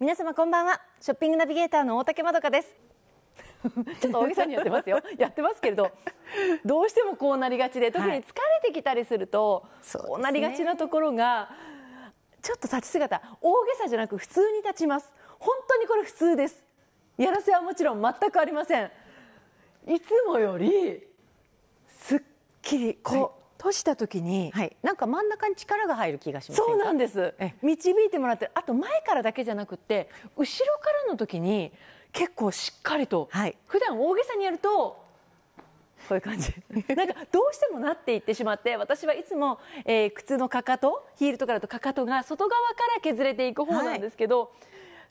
皆様こんばんはショッピングナビゲーターの大竹まどかです ちょっと大げさにやってますよ やってますけれどどうしてもこうなりがちで特に疲れてきたりすると、はい、こうなりがちなところが、ね、ちょっと立ち姿大げさじゃなく普通に立ちます本当にこれ普通ですやらせはもちろん全くありませんいつもよりすっきりこう、はい閉じた時に、はい、なんか真ん中に力が入る気がしますそうなんです導いてもらってあと前からだけじゃなくて後ろからの時に結構しっかりと、はい、普段大げさにやるとこういう感じ なんかどうしてもなっていってしまって私はいつも、えー、靴のかかとヒールとかだとかかとが外側から削れていく方なんですけど、はい、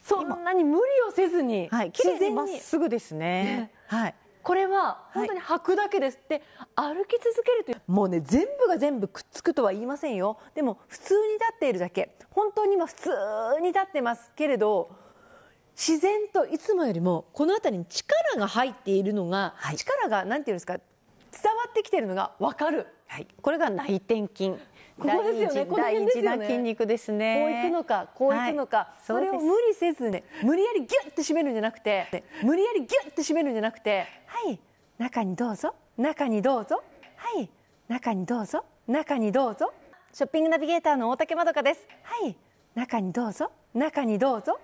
そんなに無理をせずに、はい、自然にまっすぐですね、ね、はいこれは本当に履くだけですって歩き続けるというもうね全部が全部くっつくとは言いませんよでも普通に立っているだけ本当に今普通に立ってますけれど自然といつもよりもこの辺りに力が入っているのが、はい、力が何て言うんですか伝わってきてるのが分かる、はい、これが内転筋ここですよね。この辺ですね。筋肉ですね。こういくのか、こういくのか、はい、それを無理せずね、無理やりギュッて締めるんじゃなくて、無理やりギュッて締めるんじゃなくて、中にどうぞ中にどうぞはい中にどうぞ中にどうぞショッピングナビゲーターの大竹まどかですはい中にどうぞ中にどうぞ